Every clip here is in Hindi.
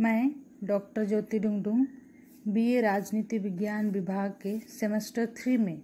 मैं डॉक्टर ज्योति डुंगडुंग बीए राजनीति विज्ञान विभाग के सेमेस्टर थ्री में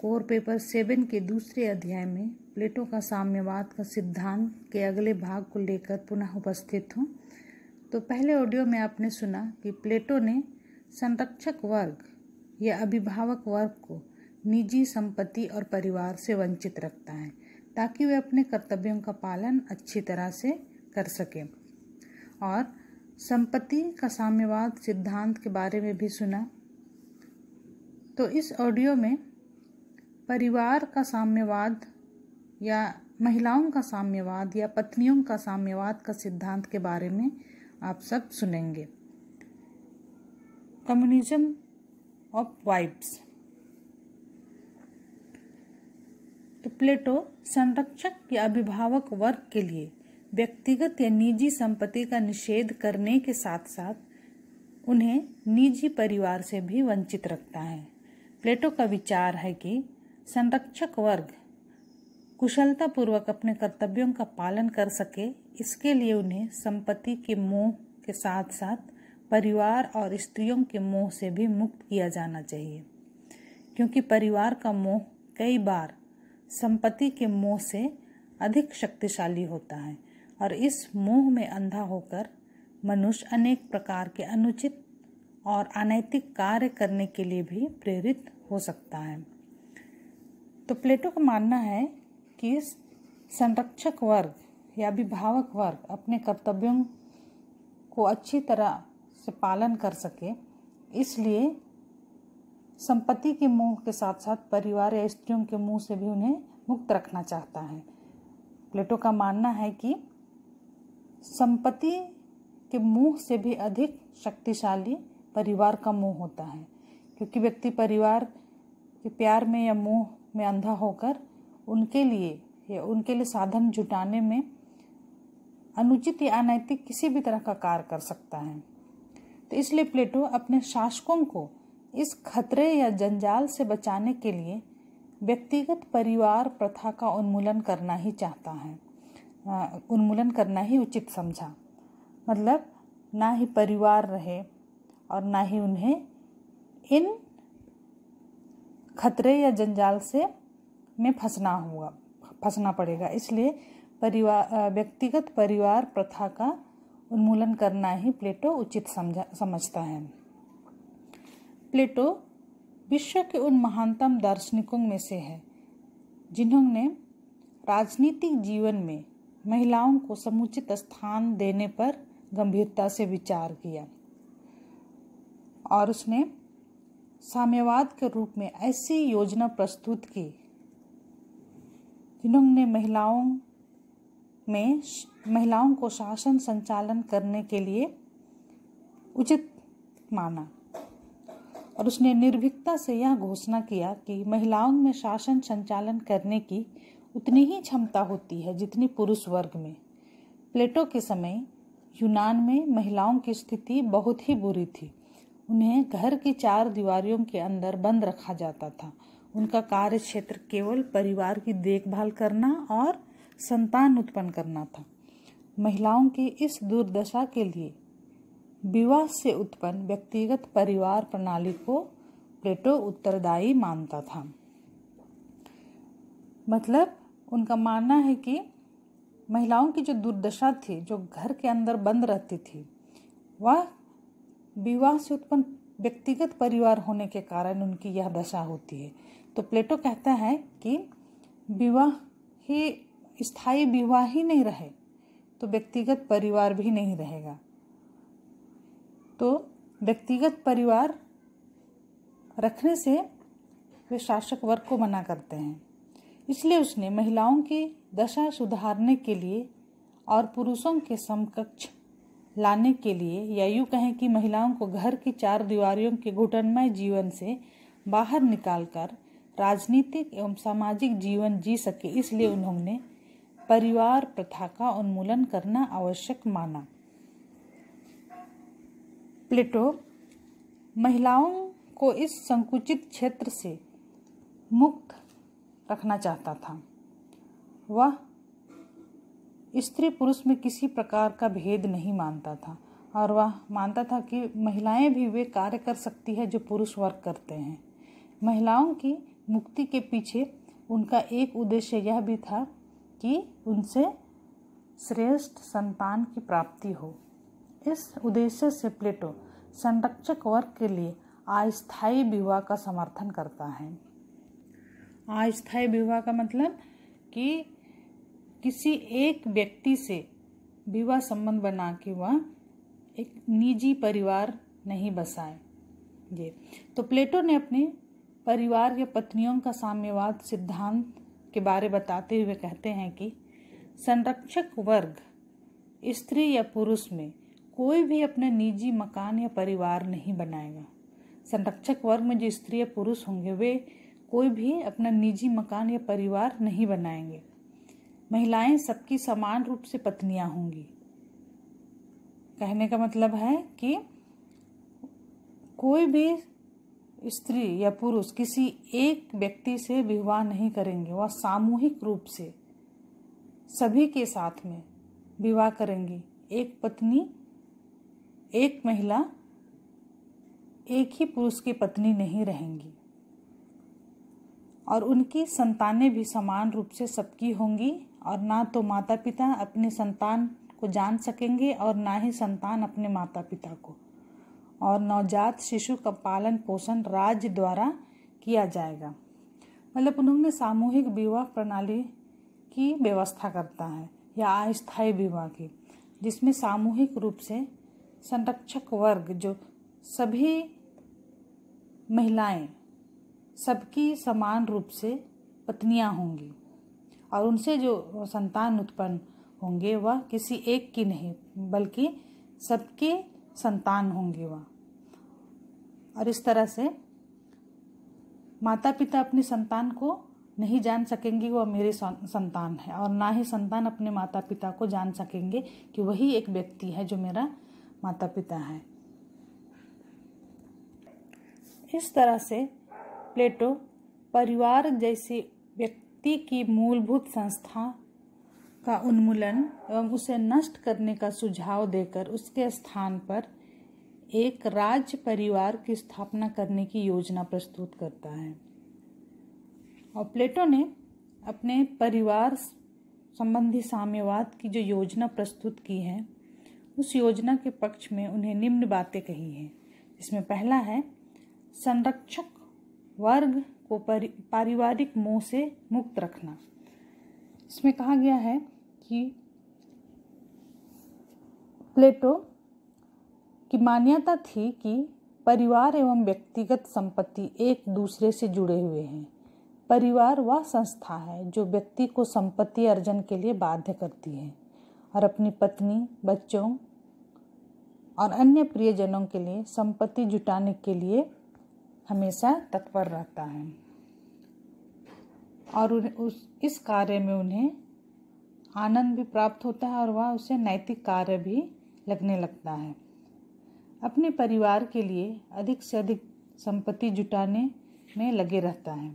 कोर पेपर सेवन के दूसरे अध्याय में प्लेटो का साम्यवाद का सिद्धांत के अगले भाग को लेकर पुनः उपस्थित हूँ तो पहले ऑडियो में आपने सुना कि प्लेटो ने संरक्षक वर्ग या अभिभावक वर्ग को निजी संपत्ति और परिवार से वंचित रखता है ताकि वे अपने कर्तव्यों का पालन अच्छी तरह से कर सकें और संपत्ति का साम्यवाद सिद्धांत के बारे में भी सुना तो इस ऑडियो में परिवार का साम्यवाद या महिलाओं का साम्यवाद या पत्नियों का साम्यवाद का सिद्धांत के बारे में आप सब सुनेंगे कम्युनिज्म ऑफ वाइब्स तो प्लेटो संरक्षक या अभिभावक वर्ग के लिए व्यक्तिगत या निजी संपत्ति का निषेध करने के साथ साथ उन्हें निजी परिवार से भी वंचित रखता है प्लेटो का विचार है कि संरक्षक वर्ग कुशलतापूर्वक अपने कर्तव्यों का पालन कर सके इसके लिए उन्हें संपत्ति के मोह के साथ साथ परिवार और स्त्रियों के मोह से भी मुक्त किया जाना चाहिए क्योंकि परिवार का मोह कई बार संपत्ति के मोह से अधिक शक्तिशाली होता है और इस मोह में अंधा होकर मनुष्य अनेक प्रकार के अनुचित और अनैतिक कार्य करने के लिए भी प्रेरित हो सकता है तो प्लेटो का मानना है कि इस संरक्षक वर्ग या अभिभावक वर्ग अपने कर्तव्यों को अच्छी तरह से पालन कर सके इसलिए संपत्ति के मोह के साथ साथ परिवार या स्त्रियों के मुंह से भी उन्हें मुक्त रखना चाहता है प्लेटो का मानना है कि संपत्ति के मुंह से भी अधिक शक्तिशाली परिवार का मुंह होता है क्योंकि व्यक्ति परिवार के प्यार में या मुंह में अंधा होकर उनके लिए या उनके लिए साधन जुटाने में अनुचित या अनैतिक किसी भी तरह का कार्य कर सकता है तो इसलिए प्लेटो अपने शासकों को इस खतरे या जंजाल से बचाने के लिए व्यक्तिगत परिवार प्रथा का उन्मूलन करना ही चाहता है उन्मूलन करना ही उचित समझा मतलब ना ही परिवार रहे और ना ही उन्हें इन खतरे या जंजाल से में फंसना होगा फंसना पड़ेगा इसलिए परिवार व्यक्तिगत परिवार प्रथा का उन्मूलन करना ही प्लेटो उचित समझा समझता है प्लेटो विश्व के उन महानतम दार्शनिकों में से है जिन्होंने राजनीतिक जीवन में महिलाओं को समुचित स्थान देने पर गंभीरता से विचार किया और उसने साम्यवाद के रूप में ऐसी योजना प्रस्तुत की जिन्होंने महिलाओं में महिलाओं को शासन संचालन करने के लिए उचित माना और उसने निर्भीकता से यह घोषणा किया कि महिलाओं में शासन संचालन करने की उतनी ही क्षमता होती है जितनी पुरुष वर्ग में प्लेटो के समय यूनान में महिलाओं की स्थिति बहुत ही बुरी थी उन्हें घर की चार दीवारियों के अंदर बंद रखा जाता था उनका कार्य क्षेत्र केवल परिवार की देखभाल करना और संतान उत्पन्न करना था महिलाओं की इस दुर्दशा के लिए विवाह से उत्पन्न व्यक्तिगत परिवार प्रणाली को प्लेटो उत्तरदायी मानता था मतलब उनका मानना है कि महिलाओं की जो दुर्दशा थी जो घर के अंदर बंद रहती थी वह विवाह से उत्पन्न व्यक्तिगत परिवार होने के कारण उनकी यह दशा होती है तो प्लेटो कहता है कि विवाह ही स्थायी विवाह ही नहीं रहे तो व्यक्तिगत परिवार भी नहीं रहेगा तो व्यक्तिगत परिवार रखने से वे शासक वर्ग को मना करते हैं इसलिए उसने महिलाओं की दशा सुधारने के लिए और पुरुषों के समकक्ष लाने के लिए या यूँ कहें कि महिलाओं को घर की चार दीवारियों के घुटनमय जीवन से बाहर निकालकर राजनीतिक एवं सामाजिक जीवन जी सके इसलिए उन्होंने परिवार प्रथा का उन्मूलन करना आवश्यक माना प्लेटो महिलाओं को इस संकुचित क्षेत्र से मुक्त रखना चाहता था वह स्त्री पुरुष में किसी प्रकार का भेद नहीं मानता था और वह मानता था कि महिलाएं भी वे कार्य कर सकती है जो पुरुष वर्ग करते हैं महिलाओं की मुक्ति के पीछे उनका एक उद्देश्य यह भी था कि उनसे श्रेष्ठ संतान की प्राप्ति हो इस उद्देश्य से प्लेटो संरक्षक वर्ग के लिए अस्थायी विवाह का समर्थन करता है अस्थायी विवाह का मतलब कि किसी एक व्यक्ति से विवाह संबंध बना के वह एक निजी परिवार नहीं बसाए ये तो प्लेटो ने अपने परिवार या पत्नियों का साम्यवाद सिद्धांत के बारे बताते हुए कहते हैं कि संरक्षक वर्ग स्त्री या पुरुष में कोई भी अपने निजी मकान या परिवार नहीं बनाएगा संरक्षक वर्ग में जो स्त्री या पुरुष होंगे वे कोई भी अपना निजी मकान या परिवार नहीं बनाएंगे महिलाएं सबकी समान रूप से पत्नियां होंगी कहने का मतलब है कि कोई भी स्त्री या पुरुष किसी एक व्यक्ति से विवाह नहीं करेंगे वह सामूहिक रूप से सभी के साथ में विवाह करेंगी एक पत्नी एक महिला एक ही पुरुष की पत्नी नहीं रहेंगी और उनकी संतानें भी समान रूप से सबकी होंगी और ना तो माता पिता अपनी संतान को जान सकेंगे और ना ही संतान अपने माता पिता को और नवजात शिशु का पालन पोषण राज्य द्वारा किया जाएगा मतलब उन्होंने सामूहिक विवाह प्रणाली की व्यवस्था करता है या अस्थायी विवाह की जिसमें सामूहिक रूप से संरक्षक वर्ग जो सभी महिलाएं सबकी समान रूप से पत्नियां होंगी और उनसे जो संतान उत्पन्न होंगे वह किसी एक की नहीं बल्कि सबके संतान होंगे वह और इस तरह से माता पिता अपनी संतान को नहीं जान सकेंगे वह मेरे संतान है और ना ही संतान अपने माता पिता को जान सकेंगे कि वही एक व्यक्ति है जो मेरा माता पिता है इस तरह से प्लेटो परिवार जैसे व्यक्ति की मूलभूत संस्था का उन्मूलन एवं उसे नष्ट करने का सुझाव देकर उसके स्थान पर एक राज्य परिवार की स्थापना करने की योजना प्रस्तुत करता है और प्लेटो ने अपने परिवार संबंधी साम्यवाद की जो योजना प्रस्तुत की है उस योजना के पक्ष में उन्हें निम्न बातें कही हैं जिसमें पहला है संरक्षक वर्ग को पारिवारिक मोह से मुक्त रखना इसमें कहा गया है कि प्लेटो की मान्यता थी कि परिवार एवं व्यक्तिगत संपत्ति एक दूसरे से जुड़े हुए हैं परिवार वह संस्था है जो व्यक्ति को संपत्ति अर्जन के लिए बाध्य करती है और अपनी पत्नी बच्चों और अन्य प्रियजनों के लिए संपत्ति जुटाने के लिए हमेशा तत्पर रहता है और उस इस कार्य में उन्हें आनंद भी प्राप्त होता है और वह उसे नैतिक कार्य भी लगने लगता है अपने परिवार के लिए अधिक से अधिक संपत्ति जुटाने में लगे रहता है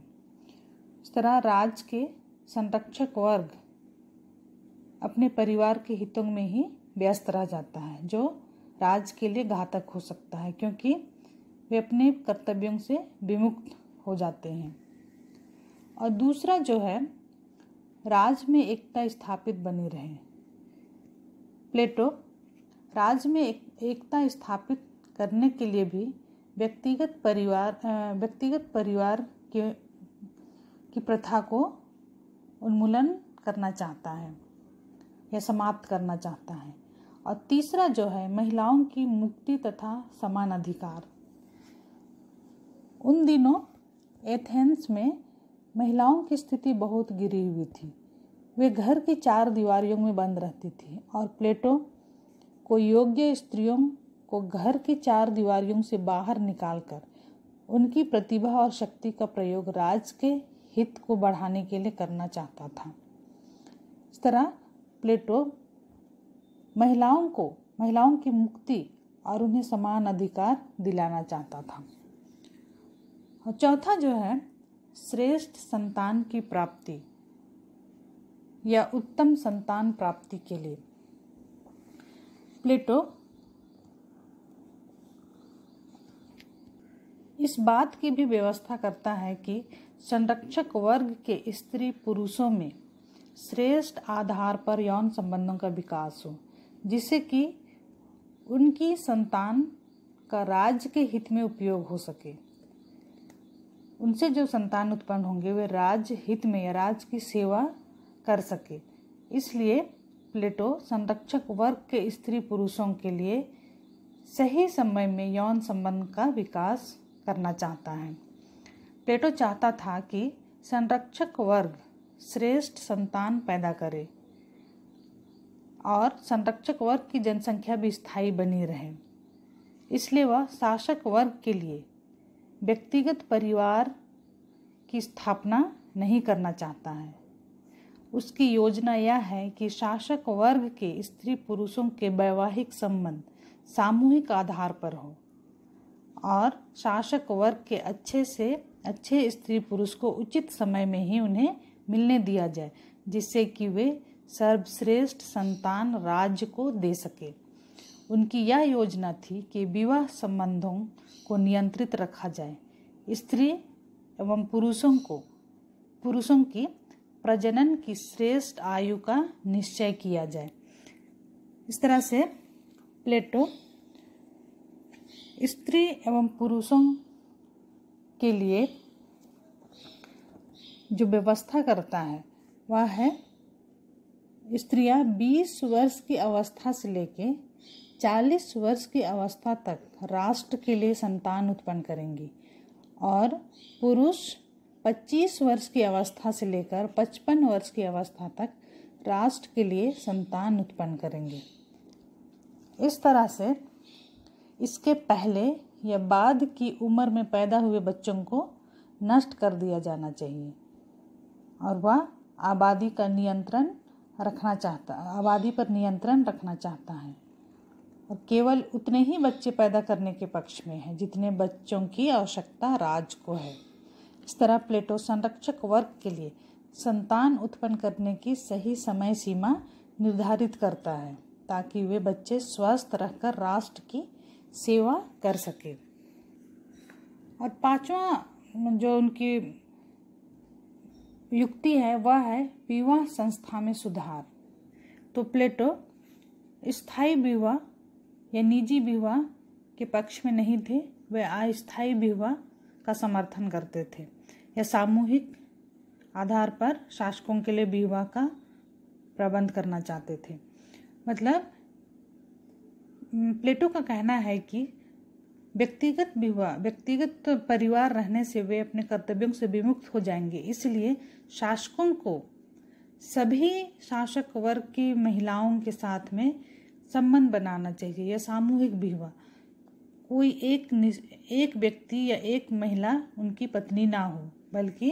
इस तरह राज के संरक्षक वर्ग अपने परिवार के हितों में ही व्यस्त रह जाता है जो राज के लिए घातक हो सकता है क्योंकि वे अपने कर्तव्यों से विमुक्त हो जाते हैं और दूसरा जो है राज में एकता स्थापित बनी रहे प्लेटो राज में एक, एकता स्थापित करने के लिए भी व्यक्तिगत परिवार व्यक्तिगत परिवार के की प्रथा को उन्मूलन करना चाहता है या समाप्त करना चाहता है और तीसरा जो है महिलाओं की मुक्ति तथा समान अधिकार उन दिनों एथेंस में महिलाओं की स्थिति बहुत गिरी हुई थी वे घर की चार दीवारियों में बंद रहती थी और प्लेटो को योग्य स्त्रियों को घर की चार दीवारियों से बाहर निकालकर उनकी प्रतिभा और शक्ति का प्रयोग राज के हित को बढ़ाने के लिए करना चाहता था इस तरह प्लेटो महिलाओं को महिलाओं की मुक्ति और उन्हें समान अधिकार दिलाना चाहता था और चौथा जो है श्रेष्ठ संतान की प्राप्ति या उत्तम संतान प्राप्ति के लिए प्लेटो इस बात की भी व्यवस्था करता है कि संरक्षक वर्ग के स्त्री पुरुषों में श्रेष्ठ आधार पर यौन संबंधों का विकास हो जिससे कि उनकी संतान का राज्य के हित में उपयोग हो सके उनसे जो संतान उत्पन्न होंगे वे राज हित में या राज की सेवा कर सके इसलिए प्लेटो संरक्षक वर्ग के स्त्री पुरुषों के लिए सही समय में यौन संबंध का विकास करना चाहता है प्लेटो चाहता था कि संरक्षक वर्ग श्रेष्ठ संतान पैदा करे और संरक्षक वर्ग की जनसंख्या भी स्थायी बनी रहे इसलिए वह शासक वर्ग के लिए व्यक्तिगत परिवार की स्थापना नहीं करना चाहता है उसकी योजना यह है कि शासक वर्ग के स्त्री पुरुषों के वैवाहिक संबंध सामूहिक आधार पर हो और शासक वर्ग के अच्छे से अच्छे स्त्री पुरुष को उचित समय में ही उन्हें मिलने दिया जाए जिससे कि वे सर्वश्रेष्ठ संतान राज्य को दे सके उनकी यह योजना थी कि विवाह संबंधों को नियंत्रित रखा जाए स्त्री एवं पुरुषों को पुरुषों की प्रजनन की श्रेष्ठ आयु का निश्चय किया जाए इस तरह से प्लेटो स्त्री एवं पुरुषों के लिए जो व्यवस्था करता है वह है स्त्रियां 20 वर्ष की अवस्था से लेके चालीस वर्ष की अवस्था तक राष्ट्र के लिए संतान उत्पन्न करेंगी और पुरुष पच्चीस वर्ष की अवस्था से लेकर पचपन वर्ष की अवस्था तक राष्ट्र के लिए संतान उत्पन्न करेंगे इस तरह से इसके पहले या बाद की उम्र में पैदा हुए बच्चों को नष्ट कर दिया जाना चाहिए और वह आबादी का नियंत्रण रखना चाहता आबादी पर नियंत्रण रखना चाहता है केवल उतने ही बच्चे पैदा करने के पक्ष में है जितने बच्चों की आवश्यकता राज को है इस तरह प्लेटो संरक्षक वर्ग के लिए संतान उत्पन्न करने की सही समय सीमा निर्धारित करता है ताकि वे बच्चे स्वस्थ रहकर राष्ट्र की सेवा कर सके और पांचवा जो उनकी युक्ति है वह है विवाह संस्था में सुधार तो प्लेटो स्थायी विवाह या निजी विवाह के पक्ष में नहीं थे वे अस्थायी विवाह का समर्थन करते थे या सामूहिक आधार पर शासकों के लिए विवाह का प्रबंध करना चाहते थे मतलब प्लेटो का कहना है कि व्यक्तिगत विवाह व्यक्तिगत परिवार रहने से वे अपने कर्तव्यों से विमुक्त हो जाएंगे इसलिए शासकों को सभी शासक वर्ग की महिलाओं के साथ में संबंध बनाना चाहिए या सामूहिक विवाह कोई एक एक व्यक्ति या एक महिला उनकी पत्नी ना हो बल्कि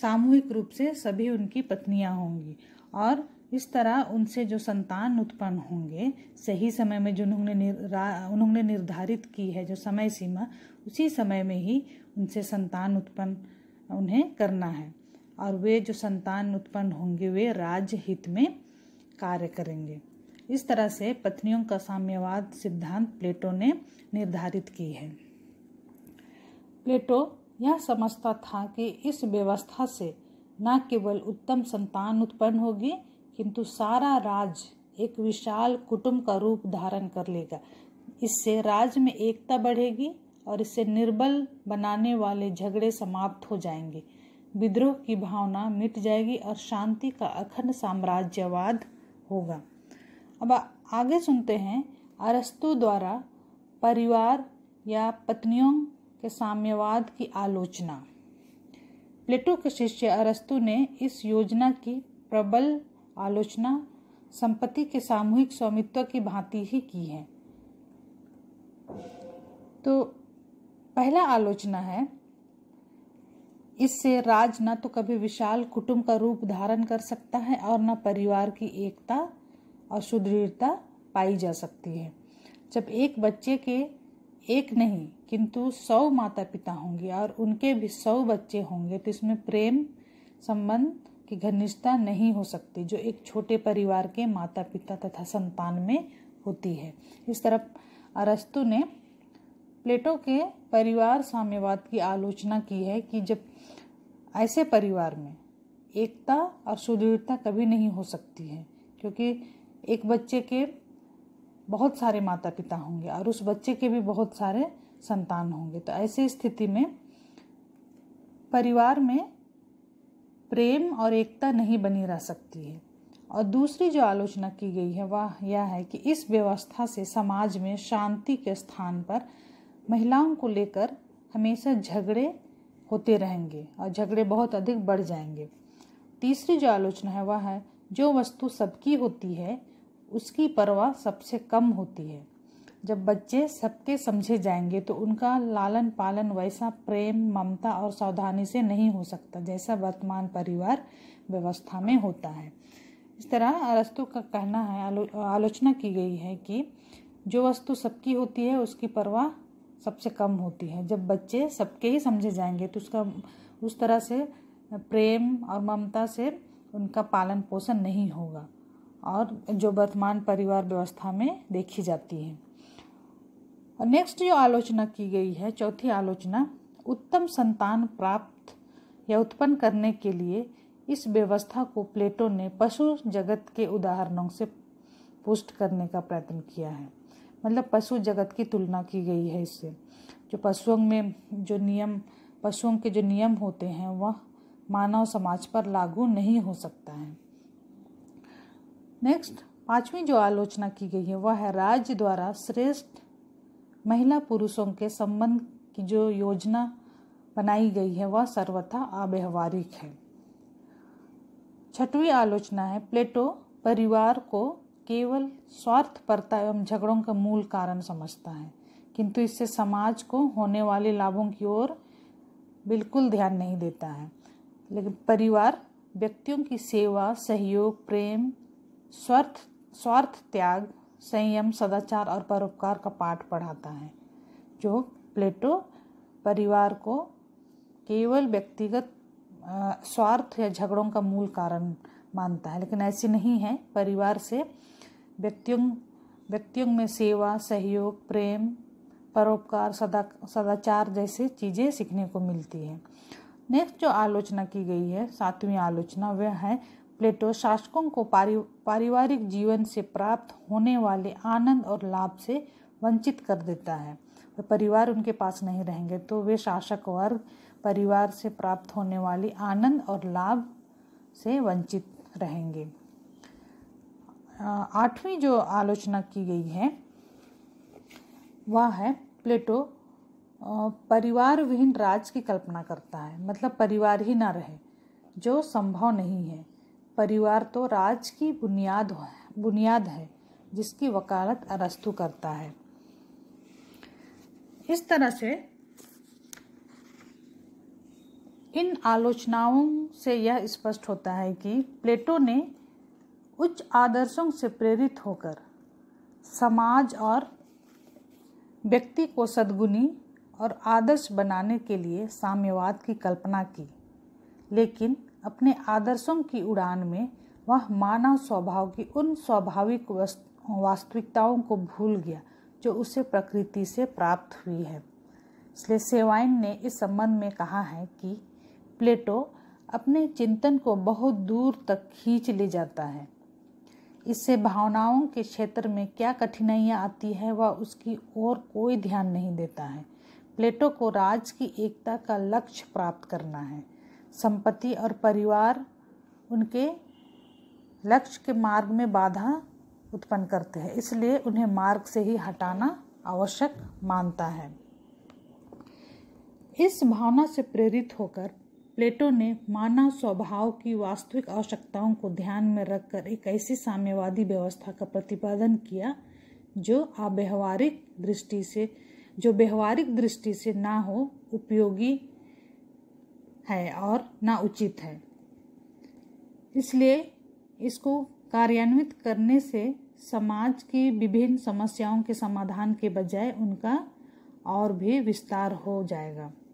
सामूहिक रूप से सभी उनकी पत्नियां होंगी और इस तरह उनसे जो संतान उत्पन्न होंगे सही समय में जो उन्होंने उन्होंने निर्धारित की है जो समय सीमा उसी समय में ही उनसे संतान उत्पन्न उन्हें करना है और वे जो संतान उत्पन्न होंगे वे राज्य हित में कार्य करेंगे इस तरह से पत्नियों का साम्यवाद सिद्धांत प्लेटो ने निर्धारित की है प्लेटो यह समझता था कि इस व्यवस्था से न केवल उत्तम संतान उत्पन्न होगी किंतु सारा राज्य एक विशाल कुटुंब का रूप धारण कर लेगा इससे राज्य में एकता बढ़ेगी और इसे निर्बल बनाने वाले झगड़े समाप्त हो जाएंगे विद्रोह की भावना मिट जाएगी और शांति का अखंड साम्राज्यवाद होगा अब आगे सुनते हैं अरस्तु द्वारा परिवार या पत्नियों के साम्यवाद की आलोचना प्लेटो के शिष्य अरस्तु ने इस योजना की प्रबल आलोचना संपत्ति के सामूहिक स्वामित्व की भांति ही की है तो पहला आलोचना है इससे राज न तो कभी विशाल कुटुंब का रूप धारण कर सकता है और न परिवार की एकता और सुदृढ़ता पाई जा सकती है जब एक बच्चे के एक नहीं किंतु सौ माता पिता होंगे और उनके भी सौ बच्चे होंगे तो इसमें प्रेम संबंध की घनिष्ठता नहीं हो सकती जो एक छोटे परिवार के माता पिता तथा संतान में होती है इस तरफ अरस्तु ने प्लेटो के परिवार साम्यवाद की आलोचना की है कि जब ऐसे परिवार में एकता और सुदृढ़ता कभी नहीं हो सकती है क्योंकि एक बच्चे के बहुत सारे माता पिता होंगे और उस बच्चे के भी बहुत सारे संतान होंगे तो ऐसी स्थिति में परिवार में प्रेम और एकता नहीं बनी रह सकती है और दूसरी जो आलोचना की गई है वह यह है कि इस व्यवस्था से समाज में शांति के स्थान पर महिलाओं को लेकर हमेशा झगड़े होते रहेंगे और झगड़े बहुत अधिक बढ़ जाएंगे तीसरी जो आलोचना है वह है जो वस्तु सबकी होती है उसकी परवाह सबसे कम होती है जब बच्चे सबके समझे जाएंगे तो उनका लालन पालन वैसा प्रेम ममता और सावधानी से नहीं हो सकता जैसा वर्तमान परिवार व्यवस्था में होता है इस तरह अरस्तु का कहना है आलो, आलोचना की गई है कि जो वस्तु सबकी होती है उसकी परवाह सबसे कम होती है जब बच्चे सबके ही समझे जाएंगे तो उसका उस तरह से प्रेम और ममता से उनका पालन पोषण नहीं होगा और जो वर्तमान परिवार व्यवस्था में देखी जाती है और नेक्स्ट जो आलोचना की गई है चौथी आलोचना उत्तम संतान प्राप्त या उत्पन्न करने के लिए इस व्यवस्था को प्लेटो ने पशु जगत के उदाहरणों से पुष्ट करने का प्रयत्न किया है मतलब पशु जगत की तुलना की गई है इससे जो पशुओं में जो नियम पशुओं के जो नियम होते हैं वह मानव समाज पर लागू नहीं हो सकता है नेक्स्ट पांचवी जो आलोचना की गई है वह है राज्य द्वारा श्रेष्ठ महिला पुरुषों के संबंध की जो योजना बनाई गई है वह सर्वथा अव्यवहारिक है छठवीं आलोचना है प्लेटो परिवार को केवल स्वार्थपरता एवं झगड़ों का मूल कारण समझता है किंतु इससे समाज को होने वाले लाभों की ओर बिल्कुल ध्यान नहीं देता है लेकिन परिवार व्यक्तियों की सेवा सहयोग प्रेम स्वार्थ स्वार्थ त्याग संयम सदाचार और परोपकार का पाठ पढ़ाता है जो प्लेटो परिवार को केवल व्यक्तिगत स्वार्थ या झगड़ों का मूल कारण मानता है लेकिन ऐसी नहीं है परिवार से व्यक्तियों व्यक्तियों में सेवा सहयोग प्रेम परोपकार सदा सदाचार जैसे चीज़ें सीखने को मिलती है नेक्स्ट जो आलोचना की गई है सातवीं आलोचना वह है प्लेटो शासकों को पारि पारिवारिक जीवन से प्राप्त होने वाले आनंद और लाभ से वंचित कर देता है परिवार उनके पास नहीं रहेंगे तो वे शासक वर्ग परिवार से प्राप्त होने वाली आनंद और लाभ से वंचित रहेंगे आठवीं जो आलोचना की गई है वह है प्लेटो परिवार विहीन राज की कल्पना करता है मतलब परिवार ही ना रहे जो संभव नहीं है परिवार तो राज की बुनियाद बुनियाद है जिसकी वकालत अरस्तु करता है इस तरह से इन आलोचनाओं से यह स्पष्ट होता है कि प्लेटो ने उच्च आदर्शों से प्रेरित होकर समाज और व्यक्ति को सद्गुणी और आदर्श बनाने के लिए साम्यवाद की कल्पना की लेकिन अपने आदर्शों की उड़ान में वह मानव स्वभाव की उन स्वाभाविक वास्तविकताओं को भूल गया जो उसे प्रकृति से प्राप्त हुई है इसलिए सेवाइन ने इस संबंध में कहा है कि प्लेटो अपने चिंतन को बहुत दूर तक खींच ले जाता है इससे भावनाओं के क्षेत्र में क्या कठिनाइयाँ आती है वह उसकी ओर कोई ध्यान नहीं देता है प्लेटो को राज की एकता का लक्ष्य प्राप्त करना है संपत्ति और परिवार उनके लक्ष्य के मार्ग में बाधा उत्पन्न करते हैं इसलिए उन्हें मार्ग से ही हटाना आवश्यक मानता है इस भावना से प्रेरित होकर प्लेटो ने मानव स्वभाव की वास्तविक आवश्यकताओं को ध्यान में रखकर एक ऐसी साम्यवादी व्यवस्था का प्रतिपादन किया जो अव्यवहारिक दृष्टि से जो व्यवहारिक दृष्टि से ना हो उपयोगी है और ना उचित है इसलिए इसको कार्यान्वित करने से समाज की विभिन्न समस्याओं के समाधान के बजाय उनका और भी विस्तार हो जाएगा